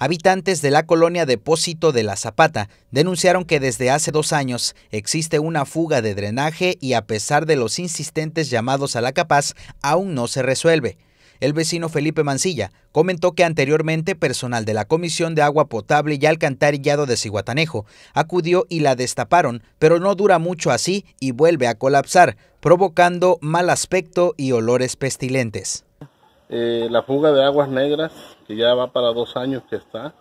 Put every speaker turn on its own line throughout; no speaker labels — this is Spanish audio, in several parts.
Habitantes de la colonia Depósito de la Zapata denunciaron que desde hace dos años existe una fuga de drenaje y a pesar de los insistentes llamados a la capaz, aún no se resuelve. El vecino Felipe Mancilla comentó que anteriormente personal de la Comisión de Agua Potable y Alcantarillado de Ciguatanejo acudió y la destaparon, pero no dura mucho así y vuelve a colapsar, provocando mal aspecto y olores pestilentes.
Eh, la fuga de aguas negras, que ya va para dos años que está,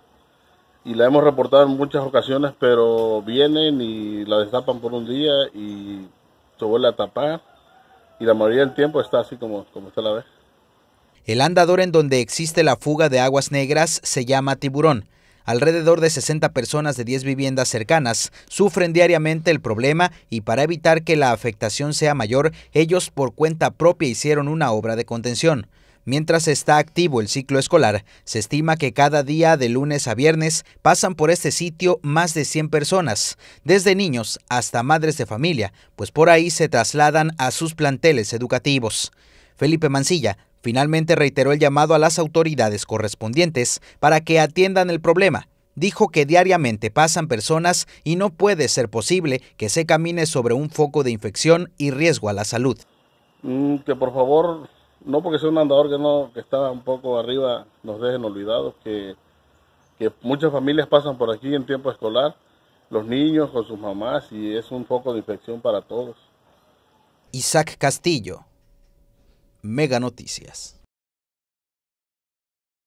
y la hemos reportado en muchas ocasiones, pero vienen y la destapan por un día y se vuelve a tapar, y la mayoría del tiempo está así como, como usted la ve.
El andador en donde existe la fuga de aguas negras se llama tiburón. Alrededor de 60 personas de 10 viviendas cercanas sufren diariamente el problema y para evitar que la afectación sea mayor, ellos por cuenta propia hicieron una obra de contención. Mientras está activo el ciclo escolar, se estima que cada día de lunes a viernes pasan por este sitio más de 100 personas, desde niños hasta madres de familia, pues por ahí se trasladan a sus planteles educativos. Felipe Mancilla finalmente reiteró el llamado a las autoridades correspondientes para que atiendan el problema. Dijo que diariamente pasan personas y no puede ser posible que se camine sobre un foco de infección y riesgo a la salud.
Mm, que por favor no porque sea un andador que no que está un poco arriba nos dejen olvidados que, muchas familias pasan por aquí en tiempo escolar los niños con sus mamás y es un poco de infección para todos
Isaac Castillo Mega Noticias